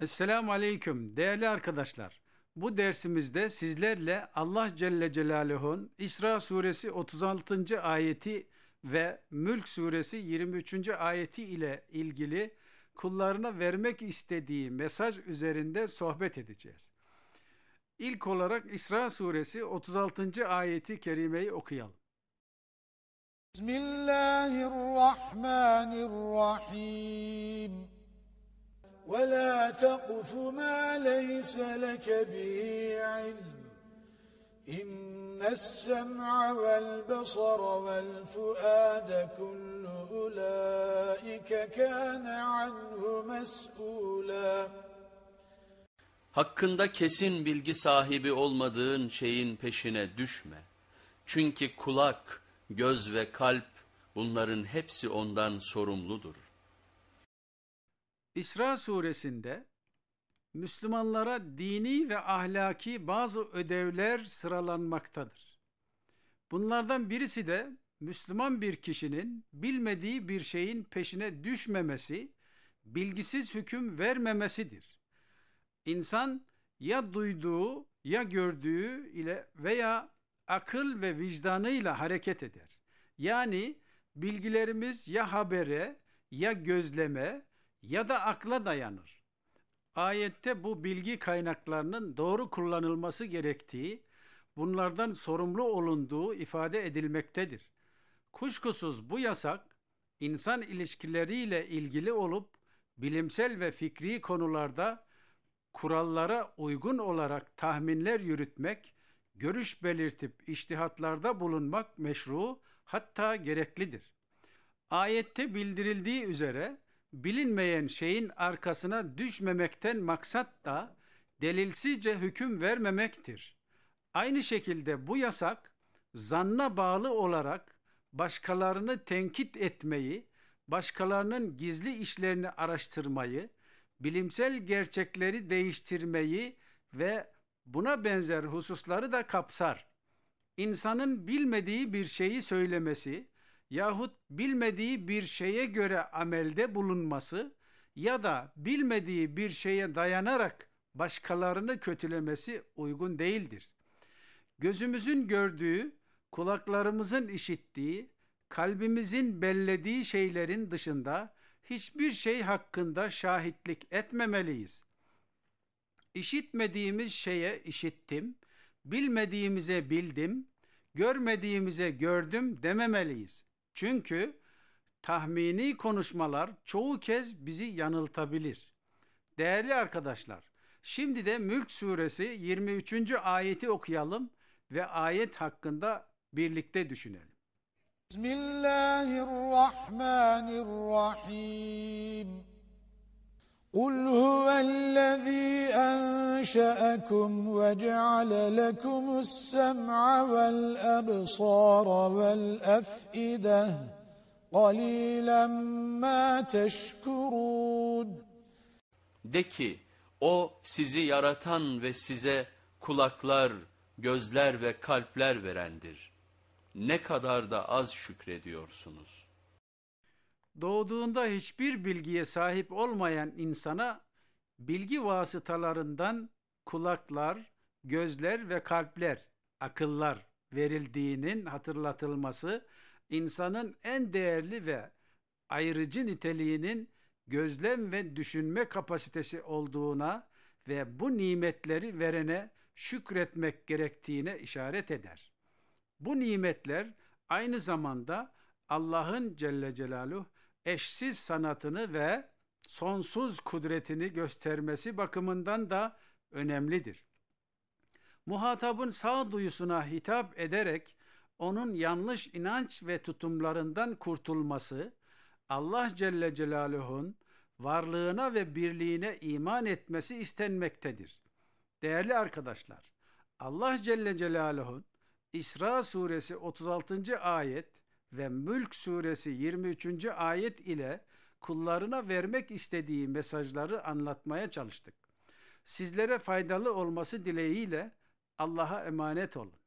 Esselamu Aleyküm değerli arkadaşlar. Bu dersimizde sizlerle Allah Celle Celaluhu'nun İsra suresi 36. ayeti ve Mülk suresi 23. ayeti ile ilgili kullarına vermek istediği mesaj üzerinde sohbet edeceğiz. İlk olarak İsra suresi 36. ayeti kerimeyi okuyalım. Bismillahirrahmanirrahim ولا تقف ما ليس لك به علم إن السمع والبصر والفؤاد كل أولئك كان عنه مسؤولا Hakkında kesin bilgi sahibi olmadığın şeyin peşine düşme. Çünkü kulak, göz ve kalp bunların hepsi ondan sorumludur. İsra suresinde Müslümanlara dini ve ahlaki bazı ödevler sıralanmaktadır. Bunlardan birisi de Müslüman bir kişinin bilmediği bir şeyin peşine düşmemesi, bilgisiz hüküm vermemesidir. İnsan ya duyduğu ya gördüğü ile veya akıl ve vicdanıyla hareket eder. Yani bilgilerimiz ya habere ya gözleme ya da akla dayanır. Ayette bu bilgi kaynaklarının doğru kullanılması gerektiği, bunlardan sorumlu olunduğu ifade edilmektedir. Kuşkusuz bu yasak insan ilişkileriyle ilgili olup bilimsel ve fikri konularda kurallara uygun olarak tahminler yürütmek, görüş belirtip iştihatlarda bulunmak meşru hatta gereklidir. Ayette bildirildiği üzere bilinmeyen şeyin arkasına düşmemekten maksat da delilsizce hüküm vermemektir. Aynı şekilde bu yasak zanna bağlı olarak başkalarını tenkit etmeyi, başkalarının gizli işlerini araştırmayı, bilimsel gerçekleri değiştirmeyi ve buna benzer hususları da kapsar. İnsanın bilmediği bir şeyi söylemesi, yahut bilmediği bir şeye göre amelde bulunması ya da bilmediği bir şeye dayanarak başkalarını kötülemesi uygun değildir. Gözümüzün gördüğü, kulaklarımızın işittiği, kalbimizin bellediği şeylerin dışında hiçbir şey hakkında şahitlik etmemeliyiz. İşitmediğimiz şeye işittim, bilmediğimize bildim, görmediğimize gördüm dememeliyiz. Çünkü tahmini konuşmalar çoğu kez bizi yanıltabilir. Değerli arkadaşlar, şimdi de Mülk Suresi 23. ayeti okuyalım ve ayet hakkında birlikte düşünelim. Bismillahirrahmanirrahim. Kul huvellezî أنشأكم وجعل لكم السمع والأبصار والأفئدة قليلا ما تشكرون De ki o sizi yaratan ve size kulaklar, gözler ve kalpler verendir. Ne kadar da az şükrediyorsunuz. Doğduğunda hiçbir bilgiye sahip olmayan insana bilgi vasıtalarından kulaklar, gözler ve kalpler, akıllar verildiğinin hatırlatılması insanın en değerli ve ayrıcı niteliğinin gözlem ve düşünme kapasitesi olduğuna ve bu nimetleri verene şükretmek gerektiğine işaret eder. Bu nimetler aynı zamanda Allah'ın Celle Celaluhu eşsiz sanatını ve sonsuz kudretini göstermesi bakımından da önemlidir. Muhatabın sağduyusuna hitap ederek onun yanlış inanç ve tutumlarından kurtulması, Allah Celle Celaluhu'nun varlığına ve birliğine iman etmesi istenmektedir. Değerli arkadaşlar, Allah Celle Celaluhu'nun İsra suresi 36. ayet ve Mülk suresi 23. ayet ile kullarına vermek istediği mesajları anlatmaya çalıştık. Sizlere faydalı olması dileğiyle Allah'a emanet olun.